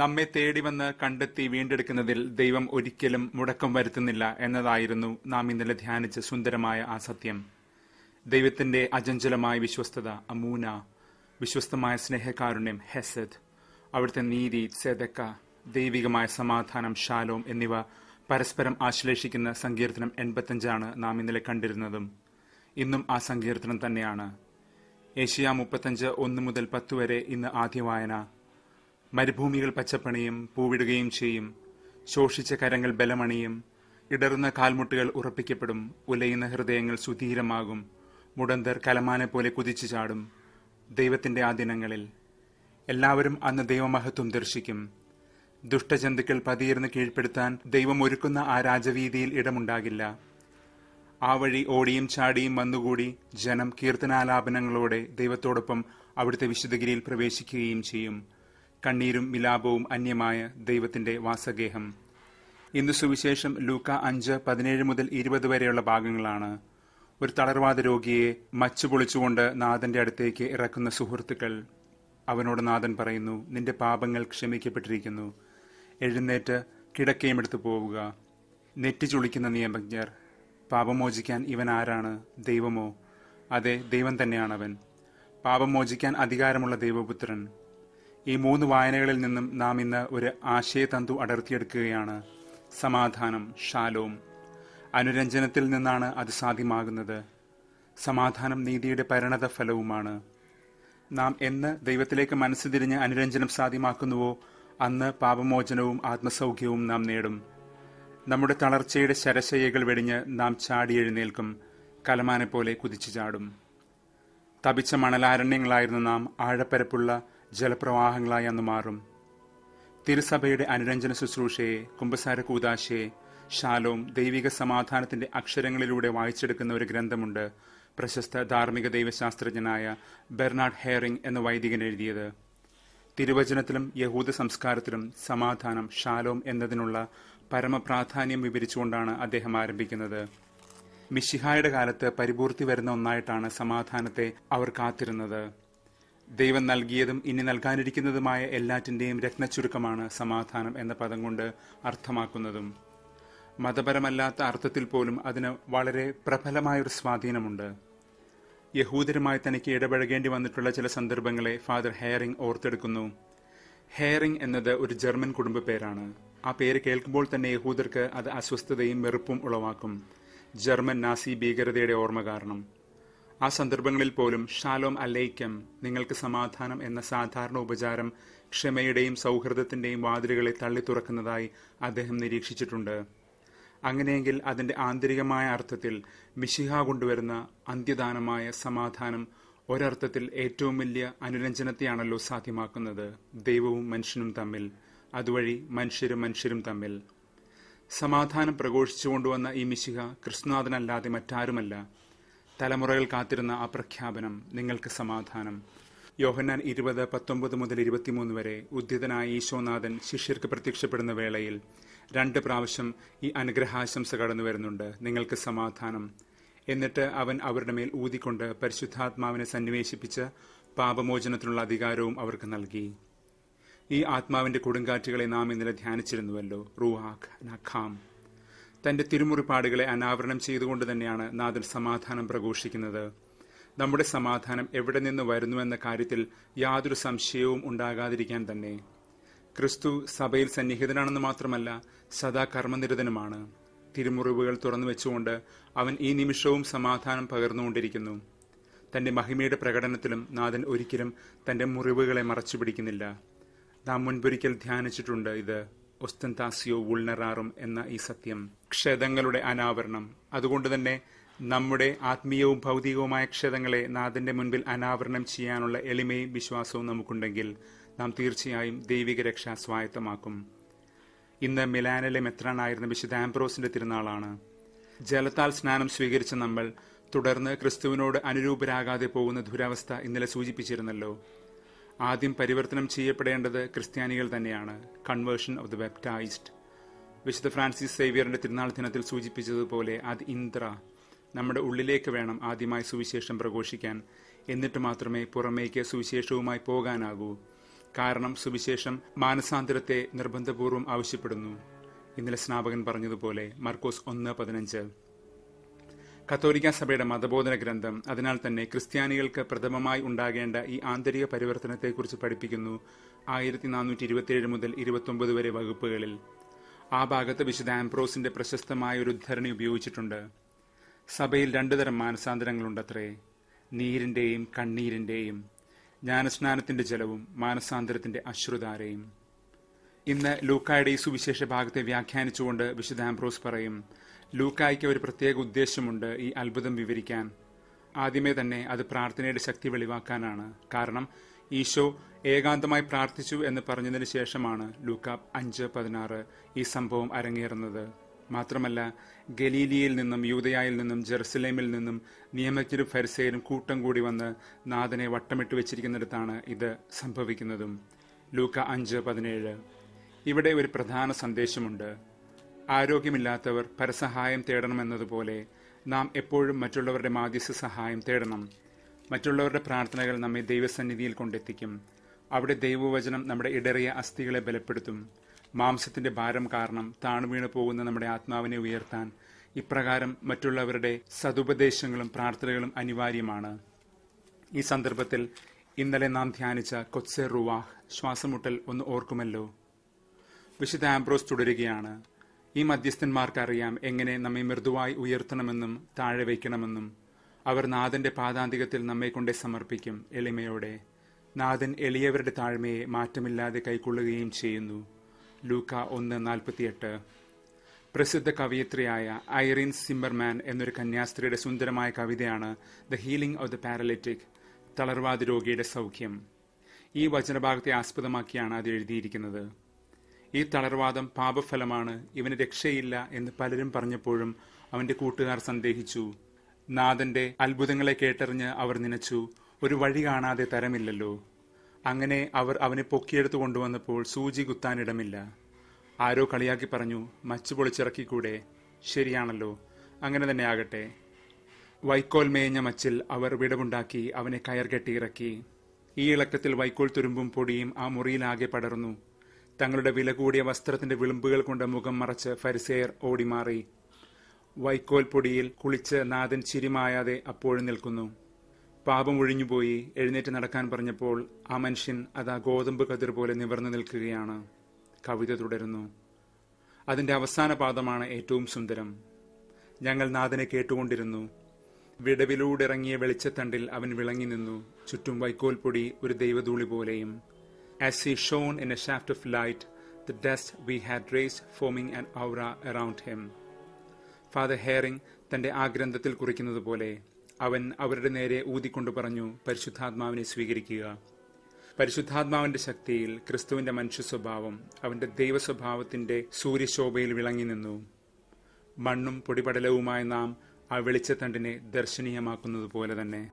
നമ്മെ തേടി വന്ന് കണ്ടെത്തി വീണ്ടെടുക്കുന്നതിൽ ദൈവം ഒരിക്കലും മുടക്കം വരുത്തുന്നില്ല എന്നതായിരുന്നു നാം ഇന്നലെ ധ്യാനിച്ച സുന്ദരമായ ആ സത്യം ദൈവത്തിന്റെ അചഞ്ചലമായ വിശ്വസ്തത അമൂന വിശ്വസ്തമായ സ്നേഹകാരുണ്യം ഹെസദ് അവിടുത്തെ നീതി സെതക്ക ദൈവികമായ സമാധാനം ശാലോം എന്നിവ പരസ്പരം ആശ്ലേഷിക്കുന്ന സങ്കീർത്തനം എൺപത്തഞ്ചാണ് നാം ഇന്നലെ കണ്ടിരുന്നതും ഇന്നും ആ സങ്കീർത്തനം തന്നെയാണ് ഏഷ്യ മുപ്പത്തഞ്ച് ഒന്ന് മുതൽ പത്ത് വരെ ഇന്ന് ആദ്യ വായന മരുഭൂമികൾ പച്ചപ്പണിയും പൂവിടുകയും ചെയ്യും ശോഷിച്ച കരങ്ങൾ ബലമണിയും ഇടറുന്ന കാൽമുട്ടുകൾ ഉറപ്പിക്കപ്പെടും ഉലയുന്ന ഹൃദയങ്ങൾ സുധീരമാകും മുടന്തർ കലമാനെ പോലെ കുതിച്ചു ചാടും ദൈവത്തിന്റെ ആ ദിനങ്ങളിൽ എല്ലാവരും അന്ന് ദൈവമഹത്വം ദർശിക്കും ദുഷ്ടജന്തുക്കൾ പതിയിരുന്ന് കീഴ്പ്പെടുത്താൻ ദൈവം ഒരുക്കുന്ന ആ രാജവീതിയിൽ ഇടമുണ്ടാകില്ല ആ വഴി ഓടിയും ചാടിയും വന്നുകൂടി ജനം കീർത്തനാലാപനങ്ങളോടെ ദൈവത്തോടൊപ്പം അവിടുത്തെ വിശുദ്ധഗിരിയിൽ പ്രവേശിക്കുകയും ചെയ്യും കണ്ണീരും വിലാപവും അന്യമായ ദൈവത്തിന്റെ വാസഗേഹം ഇന്ന് സുവിശേഷം ലൂക്ക അഞ്ച് പതിനേഴ് മുതൽ ഇരുപത് വരെയുള്ള ഭാഗങ്ങളാണ് ഒരു തളർവാദ രോഗിയെ മച്ചു പൊളിച്ചുകൊണ്ട് നാഥന്റെ അടുത്തേക്ക് ഇറക്കുന്ന സുഹൃത്തുക്കൾ അവനോട് നാഥൻ പറയുന്നു നിന്റെ പാപങ്ങൾ ക്ഷമിക്കപ്പെട്ടിരിക്കുന്നു എഴുന്നേറ്റ് കിടക്കയും എടുത്തു പോവുക നെറ്റി ചുളിക്കുന്ന നിയമജ്ഞർ പാപമോചിക്കാൻ ഇവൻ ആരാണ് ദൈവമോ അതെ ദൈവം തന്നെയാണ് അവൻ പാപം മോചിക്കാൻ അധികാരമുള്ള ദൈവപുത്രൻ ഈ മൂന്ന് വായനകളിൽ നിന്നും നാം ഇന്ന് ഒരു ആശയതന്തു അടർത്തിയെടുക്കുകയാണ് സമാധാനം ഷാലോം അനുരഞ്ജനത്തിൽ നിന്നാണ് അത് സാധ്യമാകുന്നത് സമാധാനം നീതിയുടെ പരിണത ഫലവുമാണ് നാം എന്ന് ദൈവത്തിലേക്ക് മനസ്സ് തിരിഞ്ഞ് അനുരഞ്ജനം സാധ്യമാക്കുന്നുവോ അന്ന് പാപമോചനവും ആത്മസൗഖ്യവും നാം നേടും നമ്മുടെ തളർച്ചയുടെ ശരശയ്യകൾ വെടിഞ്ഞ് നാം ചാടി എഴുന്നേൽക്കും കലമാനെ പോലെ കുതിച്ചു ചാടും തപിച്ച മണലാരണ്യങ്ങളായിരുന്ന നാം ആഴപ്പരപ്പുള്ള ജലപ്രവാഹങ്ങളായി അന്ന് മാറും തിരുസഭയുടെ അനുരഞ്ജന ശുശ്രൂഷയെ കുമ്പസാര കൂതാശയെ ശാലോം ദൈവിക സമാധാനത്തിന്റെ അക്ഷരങ്ങളിലൂടെ വായിച്ചെടുക്കുന്ന ഒരു ഗ്രന്ഥമുണ്ട് പ്രശസ്ത ധാർമ്മിക ദൈവശാസ്ത്രജ്ഞനായ ബെർണാഡ് ഹെയറിംഗ് എന്ന വൈദികൻ എഴുതിയത് തിരുവചനത്തിലും യഹൂദ സംസ്കാരത്തിലും സമാധാനം ഷാലോം എന്നതിനുള്ള പരമപ്രാധാന്യം വിവരിച്ചുകൊണ്ടാണ് അദ്ദേഹം ആരംഭിക്കുന്നത് മിഷിഹായുടെ കാലത്ത് പരിപൂർത്തി വരുന്ന ഒന്നായിട്ടാണ് സമാധാനത്തെ അവർ കാത്തിരുന്നത് ദൈവം നൽകിയതും ഇനി നൽകാനിരിക്കുന്നതുമായ എല്ലാറ്റിന്റെയും രത്നച്ചുരുക്കമാണ് സമാധാനം എന്ന പദം കൊണ്ട് അർത്ഥമാക്കുന്നതും മതപരമല്ലാത്ത അർത്ഥത്തിൽ പോലും അതിന് വളരെ പ്രബലമായൊരു സ്വാധീനമുണ്ട് യഹൂദരുമായി തനിക്ക് ഇടപഴകേണ്ടി വന്നിട്ടുള്ള ചില സന്ദർഭങ്ങളെ ഫാദർ ഹെയറിംഗ് ഓർത്തെടുക്കുന്നു ഹെയറിംഗ് എന്നത് ഒരു ജർമ്മൻ കുടുംബ പേരാണ് ആ പേര് കേൾക്കുമ്പോൾ തന്നെ യഹൂദർക്ക് അത് അസ്വസ്ഥതയും വെറുപ്പും ഉളവാക്കും ജർമ്മൻ നാസി ഭീകരതയുടെ ഓർമ്മ കാരണം ആ സന്ദർഭങ്ങളിൽ പോലും ഷാലോം അലൈക്യം നിങ്ങൾക്ക് സമാധാനം എന്ന സാധാരണ ഉപചാരം ക്ഷമയുടെയും സൗഹൃദത്തിന്റെയും വാതിലുകളെ തള്ളി തുറക്കുന്നതായി അദ്ദേഹം നിരീക്ഷിച്ചിട്ടുണ്ട് അങ്ങനെയെങ്കിൽ അതിന്റെ ആന്തരികമായ അർത്ഥത്തിൽ മിശിഹ കൊണ്ടുവരുന്ന അന്ത്യദാനമായ സമാധാനം ഒരർത്ഥത്തിൽ ഏറ്റവും വലിയ അനുരഞ്ജനത്തെയാണല്ലോ സാധ്യമാക്കുന്നത് ദൈവവും മനുഷ്യനും തമ്മിൽ അതുവഴി മനുഷ്യരും മനുഷ്യരും തമ്മിൽ സമാധാനം പ്രഘോഷിച്ചു കൊണ്ടുവന്ന ഈ മിശിഹ കൃഷ്ണനാഥനല്ലാതെ മറ്റാരുമല്ല തലമുറകൾ കാത്തിരുന്ന ആ പ്രഖ്യാപനം നിങ്ങൾക്ക് സമാധാനം യോഹന്നാൻ ഇരുപത് പത്തൊമ്പത് മുതൽ ഇരുപത്തിമൂന്ന് വരെ ഉദ്ധിതനായ ഈശോനാഥൻ ശിഷ്യർക്ക് പ്രത്യക്ഷപ്പെടുന്ന വേളയിൽ രണ്ട് പ്രാവശ്യം ഈ അനുഗ്രഹാശംസ കടന്നു വരുന്നുണ്ട് നിങ്ങൾക്ക് സമാധാനം എന്നിട്ട് അവൻ അവരുടെ മേൽ ഊതിക്കൊണ്ട് പരിശുദ്ധാത്മാവിനെ സന്നിവേശിപ്പിച്ച് പാപമോചനത്തിനുള്ള അധികാരവും അവർക്ക് നൽകി ഈ ആത്മാവിന്റെ കൊടുങ്കാറ്റുകളെ നാം ഇന്നലെ ധ്യാനിച്ചിരുന്നുവല്ലോ റുഹാഖ് നഖാം തന്റെ തിരുമുറിപ്പാടുകളെ അനാവരണം ചെയ്തുകൊണ്ട് തന്നെയാണ് നാദൽ സമാധാനം പ്രഘോഷിക്കുന്നത് നമ്മുടെ സമാധാനം എവിടെ നിന്ന് വരുന്നുവെന്ന കാര്യത്തിൽ യാതൊരു സംശയവും ഉണ്ടാകാതിരിക്കാൻ തന്നെ ക്രിസ്തു സഭയിൽ സന്നിഹിതനാണെന്ന് മാത്രമല്ല സദാ കർമ്മനിരതനുമാണ് തിരുമുറിവുകൾ തുറന്നു വെച്ചുകൊണ്ട് അവൻ ഈ നിമിഷവും സമാധാനം പകർന്നുകൊണ്ടിരിക്കുന്നു തന്റെ മഹിമയുടെ പ്രകടനത്തിലും നാഥൻ ഒരിക്കലും തന്റെ മുറിവുകളെ മറച്ചു പിടിക്കുന്നില്ല നാം മുൻപൊരിക്കൽ ധ്യാനിച്ചിട്ടുണ്ട് ഇത് ഒസ്തൻതാസിയോ ഉൾനറാറും എന്ന ഈ സത്യം ക്ഷതങ്ങളുടെ അനാവരണം അതുകൊണ്ട് തന്നെ നമ്മുടെ ആത്മീയവും ഭൗതികവുമായ ക്ഷതങ്ങളെ നാഥന്റെ മുൻപിൽ അനാവരണം ചെയ്യാനുള്ള എളിമയും വിശ്വാസവും നമുക്കുണ്ടെങ്കിൽ നാം തീർച്ചയായും ദൈവിക രക്ഷ സ്വായത്തമാക്കും ഇന്ന് മിലാനിലെ മെത്രാനായിരുന്ന വിശുദ്ധ ആംബ്രോസിന്റെ തിരുനാളാണ് ജലത്താൽ സ്നാനം സ്വീകരിച്ച നമ്മൾ തുടർന്ന് ക്രിസ്തുവിനോട് അനുരൂപരാകാതെ പോകുന്ന ദുരവസ്ഥ ഇന്നലെ സൂചിപ്പിച്ചിരുന്നല്ലോ ആദ്യം പരിവർത്തനം ചെയ്യപ്പെടേണ്ടത് ക്രിസ്ത്യാനികൾ തന്നെയാണ് കൺവേർഷൻ ഓഫ് ദ വെപ്റ്റൈസ്ഡ് വിശുദ്ധ ഫ്രാൻസിസ് സേവിയറിന്റെ തിരുനാൾ ദിനത്തിൽ സൂചിപ്പിച്ചതുപോലെ അത് ഇന്ദ്ര നമ്മുടെ ഉള്ളിലേക്ക് വേണം ആദ്യമായി സുവിശേഷം പ്രഘോഷിക്കാൻ എന്നിട്ട് മാത്രമേ പുറമേക്ക് സുവിശേഷവുമായി പോകാനാകൂ കാരണം സുവിശേഷം മാനസാന്തരത്തെ നിർബന്ധപൂർവ്വം ആവശ്യപ്പെടുന്നു ഇന്നലെ സ്നാപകൻ പറഞ്ഞതുപോലെ മർക്കോസ് ഒന്ന് പതിനഞ്ച് കത്തോലിക്ക സഭയുടെ മതബോധന ഗ്രന്ഥം അതിനാൽ തന്നെ ക്രിസ്ത്യാനികൾക്ക് പ്രഥമമായി ഉണ്ടാകേണ്ട ഈ ആന്തരിക പരിവർത്തനത്തെക്കുറിച്ച് പഠിപ്പിക്കുന്നു ആയിരത്തി നാനൂറ്റി ഇരുപത്തിയേഴ് മുതൽ ഇരുപത്തൊമ്പത് വരെ വകുപ്പുകളിൽ ആ ഭാഗത്ത് വിശുദ്ധ ആംപ്രോസിന്റെ പ്രശസ്തമായ ഒരു ഉദ്ധരണി ഉപയോഗിച്ചിട്ടുണ്ട് സഭയിൽ രണ്ടുതരം മാനസാന്തരങ്ങളുണ്ടത്രേ നീരിന്റെയും കണ്ണീരിന്റെയും ജ്ഞാനസ്നാനത്തിന്റെ ജലവും മാനസാന്തരത്തിന്റെ അശ്രുധാരയും ഇന്ന് ലൂക്കായുടെ ഈ സുവിശേഷ ഭാഗത്തെ വ്യാഖ്യാനിച്ചുകൊണ്ട് വിശുദ്ധ ആംബ്രോസ് പറയും ലൂക്കായ്ക്ക് ഒരു പ്രത്യേക ഉദ്ദേശമുണ്ട് ഈ അത്ഭുതം വിവരിക്കാൻ ആദ്യമേ തന്നെ അത് പ്രാർത്ഥനയുടെ ശക്തി വെളിവാക്കാനാണ് കാരണം ഈശോ ഏകാന്തമായി പ്രാർത്ഥിച്ചു എന്ന് പറഞ്ഞതിന് ശേഷമാണ് ലൂക്ക അഞ്ച് പതിനാറ് ഈ സംഭവം അരങ്ങേറുന്നത് മാത്രമല്ല ഗലീലിയയിൽ നിന്നും യൂതയായിൽ നിന്നും ജെറുസലേമിൽ നിന്നും നിയമജ്ഞരും ഫരിസേരും കൂട്ടം കൂടി വന്ന് നാഥനെ വട്ടമിട്ട് വെച്ചിരിക്കുന്നിടത്താണ് ഇത് സംഭവിക്കുന്നതും ലൂക്ക അഞ്ച് പതിനേഴ് ഇവിടെ ഒരു പ്രധാന സന്ദേശമുണ്ട് ആരോഗ്യമില്ലാത്തവർ പരസഹായം തേടണമെന്നതുപോലെ നാം എപ്പോഴും മറ്റുള്ളവരുടെ മാധ്യസ്ഥ സഹായം തേടണം മറ്റുള്ളവരുടെ പ്രാർത്ഥനകൾ നമ്മെ ദൈവസന്നിധിയിൽ കൊണ്ടെത്തിക്കും അവിടെ ദൈവവചനം നമ്മുടെ ഇടറിയ അസ്ഥികളെ ബലപ്പെടുത്തും മാംസത്തിന്റെ ഭാരം കാരണം താണു പോകുന്ന നമ്മുടെ ആത്മാവിനെ ഉയർത്താൻ ഇപ്രകാരം മറ്റുള്ളവരുടെ സതുപദേശങ്ങളും പ്രാർത്ഥനകളും അനിവാര്യമാണ് ഈ സന്ദർഭത്തിൽ ഇന്നലെ നാം ധ്യാനിച്ച കൊത്സെ റുവാഹ് ശ്വാസമുട്ടൽ ഒന്ന് ഓർക്കുമല്ലോ വിശുദ്ധ ആംബ്രോസ് തുടരുകയാണ് ഈ മധ്യസ്ഥന്മാർക്കറിയാം എങ്ങനെ നമ്മെ മൃദുവായി ഉയർത്തണമെന്നും താഴെ വയ്ക്കണമെന്നും അവർ നാഥന്റെ പാതാന്തികത്തിൽ നമ്മെ കൊണ്ടേ സമർപ്പിക്കും എളിമയോടെ നാഥൻ എളിയവരുടെ താഴ്മയെ മാറ്റമില്ലാതെ കൈക്കൊള്ളുകയും ചെയ്യുന്നു ലൂക്ക ഒന്ന് നാൽപ്പത്തിയെട്ട് പ്രസിദ്ധ കവയിത്രിയായ ഐറിൻ സിംബർമാൻ എന്നൊരു കന്യാസ്ത്രീയുടെ സുന്ദരമായ കവിതയാണ് the healing of the paralytic തളർവാദ രോഗിയുടെ സൗഖ്യം ഈ വചനഭാഗത്തെ ആസ്പദമാക്കിയാണ് അത് എഴുതിയിരിക്കുന്നത് ഈ തളർവാദം പാപഫലമാണ് ഇവന് രക്ഷയില്ല എന്ന് പലരും പറഞ്ഞപ്പോഴും അവന്റെ കൂട്ടുകാർ സന്ദേഹിച്ചു നാഥന്റെ അത്ഭുതങ്ങളെ കേട്ടറിഞ്ഞ് അവർ നനച്ചു ഒരു വഴി കാണാതെ തരമില്ലല്ലോ അങ്ങനെ അവർ അവനെ പൊക്കിയെടുത്തു കൊണ്ടുവന്നപ്പോൾ സൂചി കുത്താനിടമില്ല ആരോ കളിയാക്കി പറഞ്ഞു മച്ചു പൊളിച്ചിറക്കിക്കൂടെ ശരിയാണല്ലോ അങ്ങനെ തന്നെ ആകട്ടെ വൈക്കോൽ മേഞ്ഞ മച്ചിൽ അവർ വിടവുണ്ടാക്കി അവനെ കയർ കെട്ടിയിറക്കി ഈ ഇളക്കത്തിൽ വൈക്കോൽ തുരുമ്പും പൊടിയും ആ മുറിയിലാകെ പടർന്നു തങ്ങളുടെ വില കൂടിയ വസ്ത്രത്തിന്റെ വിളുമ്പുകൾ കൊണ്ട് മുഖം മറച്ച് ഫരിസേർ ഓടിമാറി വൈക്കോൽ പൊടിയിൽ കുളിച്ച് നാഥൻ ചിരിമായാതെ അപ്പോഴും നിൽക്കുന്നു പാപം ഒഴിഞ്ഞുപോയി എഴുന്നേറ്റ് നടക്കാൻ പറഞ്ഞപ്പോൾ ആ മനുഷ്യൻ അതാ ഗോതമ്പ് കതിർ പോലെ നിവർന്നു നിൽക്കുകയാണ് കവിത തുടരുന്നു അതിൻ്റെ അവസാന പാദമാണ് ഏറ്റവും സുന്ദരം ഞങ്ങൾ നാഥനെ കേട്ടുകൊണ്ടിരുന്നു വിടവിലൂടെ ഇറങ്ങിയ വെളിച്ചത്തണ്ടിൽ അവൻ വിളങ്ങി നിന്നു ചുറ്റും പൊടി ഒരു ദൈവദൂളി പോലെയും as he shone in a shaft of light the dust we had raised foaming and aura around him Father Hering തൻ്റെ ആ ഗ്രന്ഥത്തിൽ കുറിക്കുന്നത് പോലെ അവൻ അവരുടെ നേരെ ഊതിക്കൊണ്ട് പറഞ്ഞു പരിശുദ്ധാത്മാവിനെ സ്വീകരിക്കുക പരിശുദ്ധാത്മാവിന്റെ ശക്തിയിൽ ക്രിസ്തുവിന്റെ മനുഷ്യ സ്വഭാവം അവന്റെ ദൈവസ്വഭാവത്തിന്റെ സൂര്യശോഭയിൽ വിളങ്ങി നിന്നു മണ്ണും പൊടിപടലവുമായ നാം ആ വെളിച്ചത്തണ്ടിനെ ദർശനീയമാക്കുന്നത് പോലെ തന്നെ